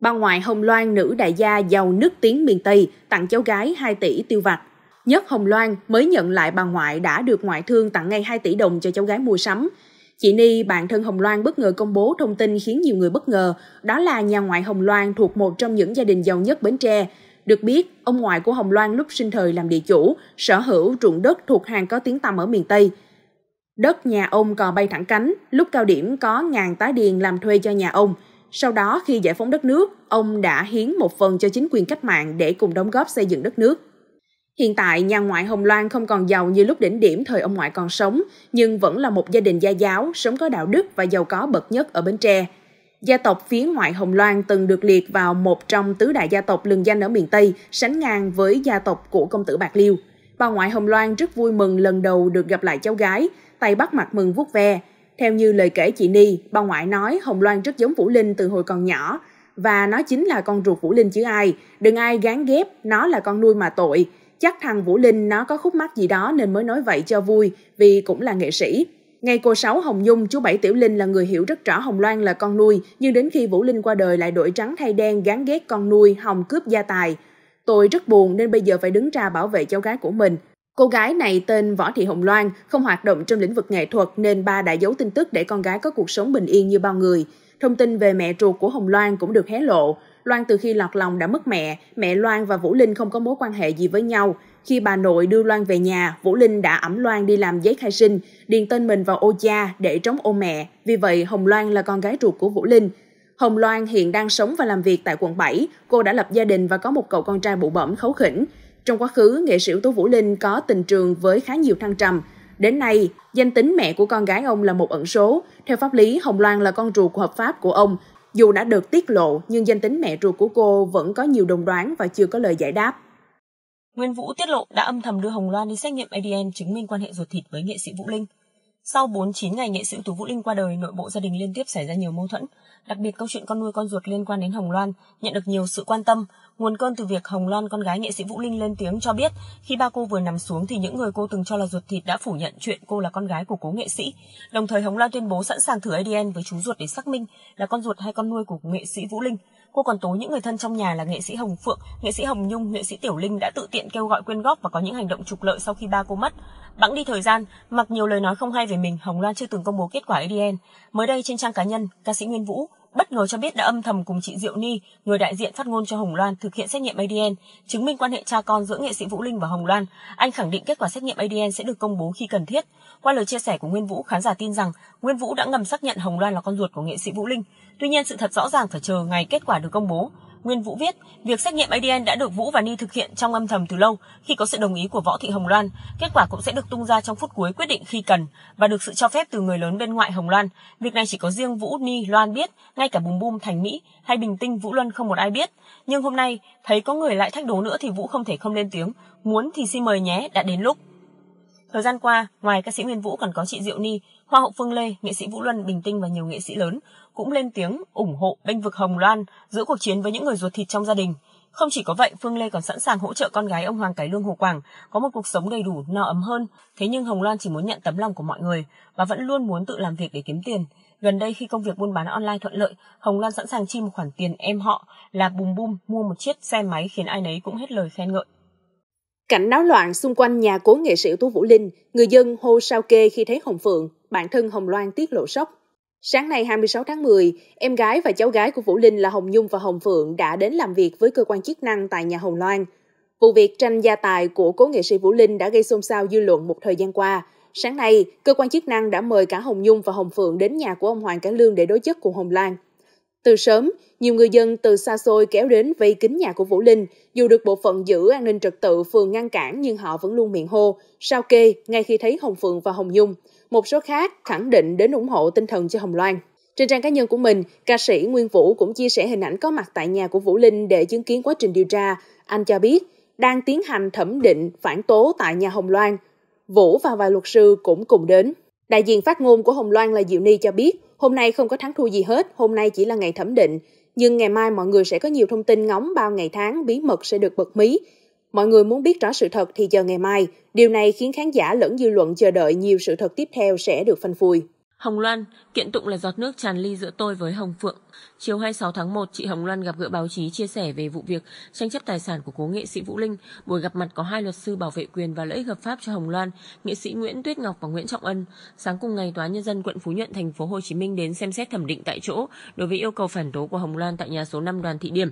Bà ngoại Hồng Loan nữ đại gia giàu nước tiếng miền Tây tặng cháu gái 2 tỷ tiêu vặt. Nhất Hồng Loan mới nhận lại bà ngoại đã được ngoại thương tặng ngay 2 tỷ đồng cho cháu gái mua sắm. Chị Ni, bạn thân Hồng Loan bất ngờ công bố thông tin khiến nhiều người bất ngờ, đó là nhà ngoại Hồng Loan thuộc một trong những gia đình giàu nhất Bến Tre. Được biết, ông ngoại của Hồng Loan lúc sinh thời làm địa chủ, sở hữu ruộng đất thuộc hàng có tiếng tăm ở miền Tây. Đất nhà ông cò bay thẳng cánh, lúc cao điểm có ngàn tá điền làm thuê cho nhà ông – sau đó khi giải phóng đất nước, ông đã hiến một phần cho chính quyền cách mạng để cùng đóng góp xây dựng đất nước. Hiện tại, nhà ngoại Hồng Loan không còn giàu như lúc đỉnh điểm thời ông ngoại còn sống, nhưng vẫn là một gia đình gia giáo, sống có đạo đức và giàu có bậc nhất ở Bến Tre. Gia tộc phía ngoại Hồng Loan từng được liệt vào một trong tứ đại gia tộc lừng danh ở miền Tây, sánh ngang với gia tộc của công tử Bạc Liêu. Bà ngoại Hồng Loan rất vui mừng lần đầu được gặp lại cháu gái, tay bắt mặt mừng vuốt ve, theo như lời kể chị Ni, bà ngoại nói Hồng Loan rất giống Vũ Linh từ hồi còn nhỏ và nó chính là con ruột Vũ Linh chứ ai. Đừng ai gán ghép, nó là con nuôi mà tội. Chắc thằng Vũ Linh nó có khúc mắc gì đó nên mới nói vậy cho vui vì cũng là nghệ sĩ. Ngay cô Sáu Hồng Nhung, chú Bảy Tiểu Linh là người hiểu rất rõ Hồng Loan là con nuôi, nhưng đến khi Vũ Linh qua đời lại đổi trắng thay đen gán ghét con nuôi Hồng cướp gia tài. Tôi rất buồn nên bây giờ phải đứng ra bảo vệ cháu gái của mình. Cô gái này tên Võ Thị Hồng Loan, không hoạt động trong lĩnh vực nghệ thuật nên ba đã giấu tin tức để con gái có cuộc sống bình yên như bao người. Thông tin về mẹ ruột của Hồng Loan cũng được hé lộ. Loan từ khi lọt lòng đã mất mẹ, mẹ Loan và Vũ Linh không có mối quan hệ gì với nhau. Khi bà nội đưa Loan về nhà, Vũ Linh đã ẩm Loan đi làm giấy khai sinh, điền tên mình vào ô cha để trống ô mẹ. Vì vậy, Hồng Loan là con gái ruột của Vũ Linh. Hồng Loan hiện đang sống và làm việc tại quận 7. Cô đã lập gia đình và có một cậu con trai bụ bẩm khấu khỉnh. Trong quá khứ, nghệ sĩ ưu tú Vũ Linh có tình trường với khá nhiều thăng trầm. Đến nay, danh tính mẹ của con gái ông là một ẩn số. Theo pháp lý, Hồng Loan là con ruột hợp pháp của ông. Dù đã được tiết lộ, nhưng danh tính mẹ ruột của cô vẫn có nhiều đồng đoán và chưa có lời giải đáp. Nguyên Vũ tiết lộ đã âm thầm đưa Hồng Loan đi xét nghiệm ADN chứng minh quan hệ ruột thịt với nghệ sĩ Vũ Linh. Sau 49 ngày nghệ sĩ ưu tú Vũ Linh qua đời, nội bộ gia đình liên tiếp xảy ra nhiều mâu thuẫn. Đặc biệt câu chuyện con nuôi con ruột liên quan đến Hồng Loan nhận được nhiều sự quan tâm. Nguồn cơn từ việc Hồng Loan con gái nghệ sĩ Vũ Linh lên tiếng cho biết khi ba cô vừa nằm xuống thì những người cô từng cho là ruột thịt đã phủ nhận chuyện cô là con gái của cố nghệ sĩ. Đồng thời Hồng Loan tuyên bố sẵn sàng thử ADN với chú ruột để xác minh là con ruột hay con nuôi của nghệ sĩ Vũ Linh. Cô còn tố những người thân trong nhà là nghệ sĩ Hồng Phượng, nghệ sĩ Hồng Nhung, nghệ sĩ Tiểu Linh đã tự tiện kêu gọi quyên góp và có những hành động trục lợi sau khi ba cô mất. Bẵng đi thời gian, mặc nhiều lời nói không hay về mình, Hồng Loan chưa từng công bố kết quả ADN. Mới đây trên trang cá nhân, ca sĩ Nguyên Vũ bất ngờ cho biết đã âm thầm cùng chị Diệu Ni, người đại diện phát ngôn cho Hồng Loan thực hiện xét nghiệm ADN, chứng minh quan hệ cha con giữa nghệ sĩ Vũ Linh và Hồng Loan. Anh khẳng định kết quả xét nghiệm ADN sẽ được công bố khi cần thiết. Qua lời chia sẻ của Nguyên Vũ, khán giả tin rằng Nguyên Vũ đã ngầm xác nhận Hồng Loan là con ruột của nghệ sĩ Vũ Linh. Tuy nhiên, sự thật rõ ràng phải chờ ngày kết quả được công bố. Nguyên Vũ viết, việc xét nghiệm ADN đã được Vũ và Ni thực hiện trong âm thầm từ lâu, khi có sự đồng ý của Võ Thị Hồng Loan, kết quả cũng sẽ được tung ra trong phút cuối quyết định khi cần và được sự cho phép từ người lớn bên ngoại Hồng Loan. Việc này chỉ có riêng Vũ Ni Loan biết, ngay cả Bùm bùm Thành Mỹ hay Bình Tinh Vũ Luân không một ai biết. Nhưng hôm nay, thấy có người lại thách đố nữa thì Vũ không thể không lên tiếng, muốn thì xin mời nhé, đã đến lúc. Thời gian qua, ngoài ca sĩ Nguyên Vũ còn có chị Diệu Ni, Hoa hậu Phương Lê, nghệ sĩ Vũ Luân, Bình Tinh và nhiều nghệ sĩ lớn cũng lên tiếng ủng hộ bênh vực Hồng Loan giữa cuộc chiến với những người ruột thịt trong gia đình. Không chỉ có vậy, Phương Lê còn sẵn sàng hỗ trợ con gái ông Hoàng Cái Lương Hồ Quảng có một cuộc sống đầy đủ, no ấm hơn. Thế nhưng Hồng Loan chỉ muốn nhận tấm lòng của mọi người và vẫn luôn muốn tự làm việc để kiếm tiền. Gần đây khi công việc buôn bán online thuận lợi, Hồng Loan sẵn sàng chi một khoản tiền em họ là bùm bùm mua một chiếc xe máy khiến ai nấy cũng hết lời khen ngợi. Cảnh náo loạn xung quanh nhà cố nghệ sĩ Tú Vũ Linh, người dân hô sao kê khi thấy Hồng Phượng, bản thân Hồng Loan tiết lộ sốc. Sáng nay 26 tháng 10, em gái và cháu gái của Vũ Linh là Hồng Nhung và Hồng Phượng đã đến làm việc với cơ quan chức năng tại nhà Hồng Loan. Vụ việc tranh gia tài của cố nghệ sĩ Vũ Linh đã gây xôn xao dư luận một thời gian qua. Sáng nay, cơ quan chức năng đã mời cả Hồng Nhung và Hồng Phượng đến nhà của ông Hoàng Cảnh Lương để đối chất cùng Hồng Loan. Từ sớm, nhiều người dân từ xa xôi kéo đến vây kính nhà của Vũ Linh. Dù được bộ phận giữ an ninh trật tự phường ngăn cản nhưng họ vẫn luôn miệng hô, sao kê ngay khi thấy Hồng Phượng và Hồng Nhung – một số khác khẳng định đến ủng hộ tinh thần cho Hồng Loan. Trên trang cá nhân của mình, ca sĩ Nguyên Vũ cũng chia sẻ hình ảnh có mặt tại nhà của Vũ Linh để chứng kiến quá trình điều tra. Anh cho biết, đang tiến hành thẩm định phản tố tại nhà Hồng Loan. Vũ và vài luật sư cũng cùng đến. Đại diện phát ngôn của Hồng Loan là Diệu Ni cho biết, hôm nay không có thắng thua gì hết, hôm nay chỉ là ngày thẩm định. Nhưng ngày mai mọi người sẽ có nhiều thông tin ngóng bao ngày tháng bí mật sẽ được bật mí. Mọi người muốn biết rõ sự thật thì chờ ngày mai. Điều này khiến khán giả lẫn dư luận chờ đợi nhiều sự thật tiếp theo sẽ được phanh phui. Hồng Loan, kiện tụng là giọt nước tràn ly giữa tôi với Hồng Phượng. Chiều 26 tháng 1, chị Hồng Loan gặp gỡ báo chí chia sẻ về vụ việc tranh chấp tài sản của cố nghệ sĩ Vũ Linh. Buổi gặp mặt có hai luật sư bảo vệ quyền và lợi ích hợp pháp cho Hồng Loan, nghệ sĩ Nguyễn Tuyết Ngọc và Nguyễn Trọng Ân. Sáng cùng ngày, Tòa nhân dân quận Phú Nhuận, thành phố Hồ Chí Minh đến xem xét thẩm định tại chỗ đối với yêu cầu phản tố của Hồng Loan tại nhà số 5 Đoàn Thị Điểm.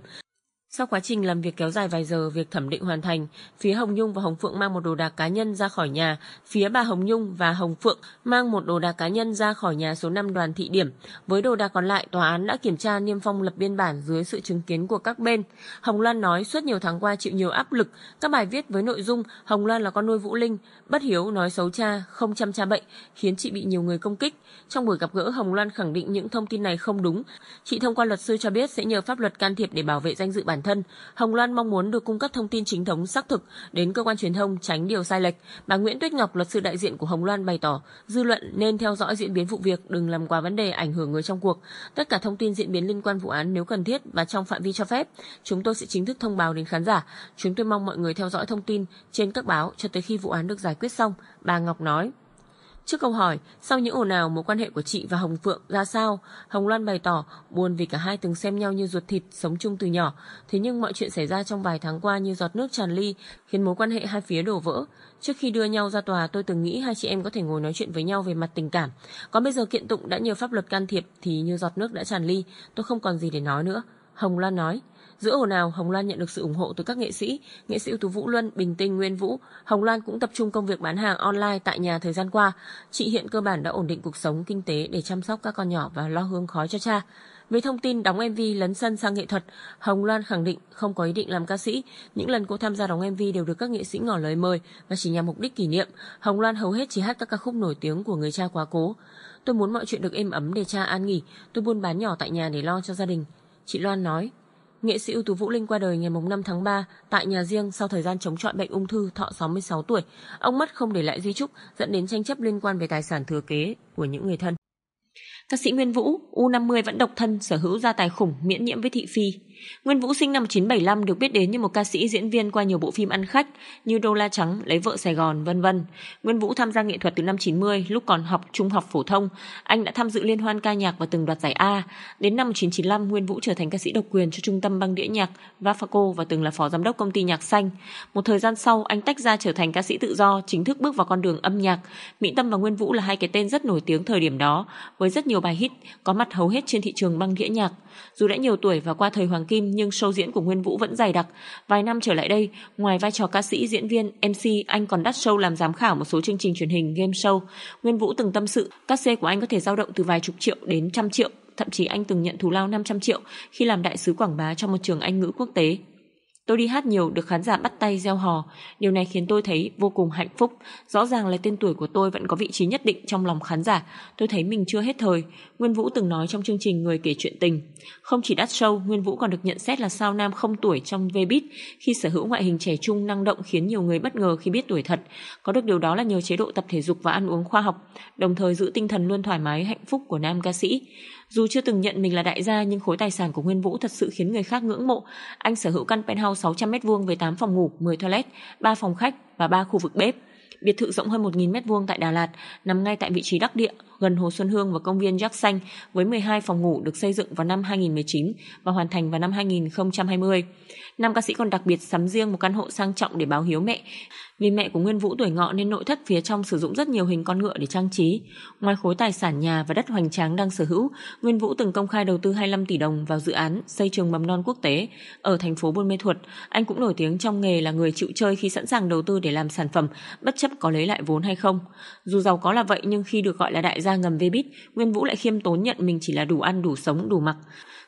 Sau quá trình làm việc kéo dài vài giờ, việc thẩm định hoàn thành, phía Hồng Nhung và Hồng Phượng mang một đồ đạc cá nhân ra khỏi nhà, phía bà Hồng Nhung và Hồng Phượng mang một đồ đạc cá nhân ra khỏi nhà số 5 đoàn thị điểm. Với đồ đạc còn lại, tòa án đã kiểm tra niêm phong lập biên bản dưới sự chứng kiến của các bên. Hồng Loan nói suốt nhiều tháng qua chịu nhiều áp lực, các bài viết với nội dung Hồng Loan là con nuôi Vũ Linh, bất hiếu nói xấu cha, không chăm cha bệnh, khiến chị bị nhiều người công kích. Trong buổi gặp gỡ, Hồng Loan khẳng định những thông tin này không đúng. Chị thông qua luật sư cho biết sẽ nhờ pháp luật can thiệp để bảo vệ danh dự bản thân, Hồng Loan mong muốn được cung cấp thông tin chính thống xác thực đến cơ quan truyền thông tránh điều sai lệch. Bà Nguyễn Tuyết Ngọc, luật sư đại diện của Hồng Loan bày tỏ, dư luận nên theo dõi diễn biến vụ việc, đừng làm quá vấn đề ảnh hưởng người trong cuộc. Tất cả thông tin diễn biến liên quan vụ án nếu cần thiết và trong phạm vi cho phép, chúng tôi sẽ chính thức thông báo đến khán giả. Chúng tôi mong mọi người theo dõi thông tin trên các báo cho tới khi vụ án được giải quyết xong, bà Ngọc nói. Trước câu hỏi, sau những ồn ào mối quan hệ của chị và Hồng Phượng ra sao, Hồng Loan bày tỏ buồn vì cả hai từng xem nhau như ruột thịt, sống chung từ nhỏ. Thế nhưng mọi chuyện xảy ra trong vài tháng qua như giọt nước tràn ly, khiến mối quan hệ hai phía đổ vỡ. Trước khi đưa nhau ra tòa, tôi từng nghĩ hai chị em có thể ngồi nói chuyện với nhau về mặt tình cảm. Còn bây giờ kiện tụng đã nhờ pháp luật can thiệp thì như giọt nước đã tràn ly, tôi không còn gì để nói nữa. Hồng Loan nói, Giữa ồn ào, Hồng Loan nhận được sự ủng hộ từ các nghệ sĩ, nghệ sĩ ưu tú Vũ Luân, Bình Tinh, Nguyên Vũ. Hồng Loan cũng tập trung công việc bán hàng online tại nhà thời gian qua. Chị hiện cơ bản đã ổn định cuộc sống kinh tế để chăm sóc các con nhỏ và lo hương khói cho cha. Với thông tin đóng MV lấn sân sang nghệ thuật, Hồng Loan khẳng định không có ý định làm ca sĩ. Những lần cô tham gia đóng MV đều được các nghệ sĩ ngỏ lời mời và chỉ nhằm mục đích kỷ niệm. Hồng Loan hầu hết chỉ hát các ca khúc nổi tiếng của người cha quá cố. Tôi muốn mọi chuyện được êm ấm để cha an nghỉ. Tôi buôn bán nhỏ tại nhà để lo cho gia đình. Chị Loan nói. Nghệ sĩ ưu tú Vũ Linh qua đời ngày 5 tháng 3 tại nhà riêng sau thời gian chống chọi bệnh ung thư thọ 66 tuổi. Ông mất không để lại di trúc dẫn đến tranh chấp liên quan về tài sản thừa kế của những người thân. Ca sĩ Nguyên Vũ, U50 vẫn độc thân, sở hữu gia tài khủng, miễn nhiễm với thị phi. Nguyên Vũ sinh năm 1975 được biết đến như một ca sĩ diễn viên qua nhiều bộ phim ăn khách như Đô La Trắng, Lấy vợ Sài Gòn, vân vân. Nguyên Vũ tham gia nghệ thuật từ năm 90, lúc còn học trung học phổ thông, anh đã tham dự liên hoan ca nhạc và từng đoạt giải A. Đến năm 1995, Nguyên Vũ trở thành ca sĩ độc quyền cho trung tâm băng đĩa nhạc Vafaco và từng là phó giám đốc công ty nhạc xanh. Một thời gian sau, anh tách ra trở thành ca sĩ tự do, chính thức bước vào con đường âm nhạc. Mỹ Tâm và Nguyên Vũ là hai cái tên rất nổi tiếng thời điểm đó với rất nhiều nhiều bài hit, có mặt hầu hết trên thị trường băng đĩa nhạc. Dù đã nhiều tuổi và qua thời hoàng kim nhưng show diễn của Nguyên Vũ vẫn dày đặc. Vài năm trở lại đây, ngoài vai trò ca sĩ, diễn viên, MC, anh còn đắt show làm giám khảo một số chương trình truyền hình, game show. Nguyên Vũ từng tâm sự, các xe của anh có thể dao động từ vài chục triệu đến trăm triệu thậm chí anh từng nhận thù lao 500 triệu khi làm đại sứ quảng bá cho một trường Anh ngữ quốc tế. Tôi đi hát nhiều được khán giả bắt tay gieo hò, điều này khiến tôi thấy vô cùng hạnh phúc. Rõ ràng là tên tuổi của tôi vẫn có vị trí nhất định trong lòng khán giả. Tôi thấy mình chưa hết thời. Nguyên Vũ từng nói trong chương trình Người kể chuyện tình. Không chỉ đắt show, Nguyên Vũ còn được nhận xét là sao nam không tuổi trong Vbiz khi sở hữu ngoại hình trẻ trung năng động khiến nhiều người bất ngờ khi biết tuổi thật. Có được điều đó là nhờ chế độ tập thể dục và ăn uống khoa học, đồng thời giữ tinh thần luôn thoải mái hạnh phúc của nam ca sĩ. Dù chưa từng nhận mình là đại gia nhưng khối tài sản của Nguyên Vũ thật sự khiến người khác ngưỡng mộ. Anh sở hữu căn penthouse 600m2 với 8 phòng ngủ, 10 toilet, 3 phòng khách và 3 khu vực bếp. Biệt thự rộng hơn 1.000m2 tại Đà Lạt, nằm ngay tại vị trí đắc địa, gần Hồ Xuân Hương và công viên Giác Xanh, với 12 phòng ngủ được xây dựng vào năm 2019 và hoàn thành vào năm 2020. Nam ca sĩ còn đặc biệt sắm riêng một căn hộ sang trọng để báo hiếu mẹ. Vì mẹ của Nguyên Vũ tuổi ngọ nên nội thất phía trong sử dụng rất nhiều hình con ngựa để trang trí. Ngoài khối tài sản nhà và đất hoành tráng đang sở hữu, Nguyên Vũ từng công khai đầu tư 25 tỷ đồng vào dự án xây trường mầm non quốc tế ở thành phố Buôn Mê Thuột. Anh cũng nổi tiếng trong nghề là người chịu chơi khi sẵn sàng đầu tư để làm sản phẩm, bất chấp có lấy lại vốn hay không. Dù giàu có là vậy nhưng khi được gọi là đại gia ngầm vbit Nguyên Vũ lại khiêm tốn nhận mình chỉ là đủ ăn, đủ sống, đủ mặc.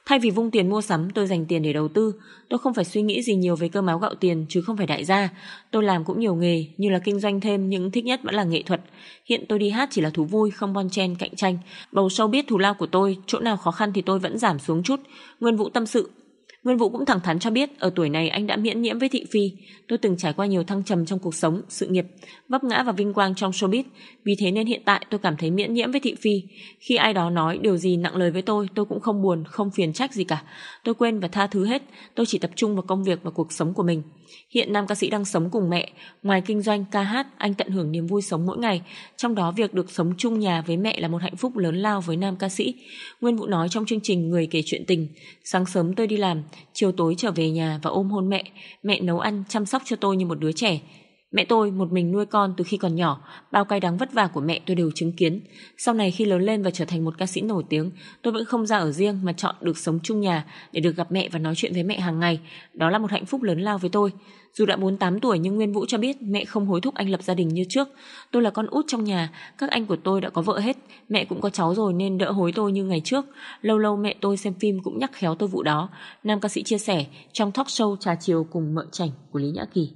Thay vì vung tiền mua sắm, tôi dành tiền để đầu tư. Tôi không phải suy nghĩ gì nhiều về cơ máu gạo tiền chứ không phải đại gia. Tôi làm cũng nhiều nghề, như là kinh doanh thêm những thích nhất vẫn là nghệ thuật. Hiện tôi đi hát chỉ là thú vui, không bon chen cạnh tranh. Bầu sâu biết thù lao của tôi, chỗ nào khó khăn thì tôi vẫn giảm xuống chút. Nguyên Vũ tâm sự, Nguyên Vũ cũng thẳng thắn cho biết ở tuổi này anh đã miễn nhiễm với thị phi. Tôi từng trải qua nhiều thăng trầm trong cuộc sống, sự nghiệp, vấp ngã và vinh quang trong showbiz. Vì thế nên hiện tại tôi cảm thấy miễn nhiễm với thị phi. Khi ai đó nói điều gì nặng lời với tôi, tôi cũng không buồn, không phiền trách gì cả. Tôi quên và tha thứ hết. Tôi chỉ tập trung vào công việc và cuộc sống của mình. Hiện nam ca sĩ đang sống cùng mẹ. Ngoài kinh doanh ca hát, anh tận hưởng niềm vui sống mỗi ngày. Trong đó việc được sống chung nhà với mẹ là một hạnh phúc lớn lao với nam ca sĩ. Nguyên Vũ nói trong chương trình Người kể chuyện tình. Sáng sớm tôi đi làm, chiều tối trở về nhà và ôm hôn mẹ. Mẹ nấu ăn, chăm sóc cho tôi như một đứa trẻ. Mẹ tôi một mình nuôi con từ khi còn nhỏ, bao cay đắng vất vả của mẹ tôi đều chứng kiến. Sau này khi lớn lên và trở thành một ca sĩ nổi tiếng, tôi vẫn không ra ở riêng mà chọn được sống chung nhà để được gặp mẹ và nói chuyện với mẹ hàng ngày. Đó là một hạnh phúc lớn lao với tôi. Dù đã 48 tuổi nhưng Nguyên Vũ cho biết mẹ không hối thúc anh lập gia đình như trước. Tôi là con út trong nhà, các anh của tôi đã có vợ hết, mẹ cũng có cháu rồi nên đỡ hối tôi như ngày trước. Lâu lâu mẹ tôi xem phim cũng nhắc khéo tôi vụ đó. Nam ca sĩ chia sẻ trong talk show trà chiều cùng mợ chảnh của Lý Nhã Kỳ.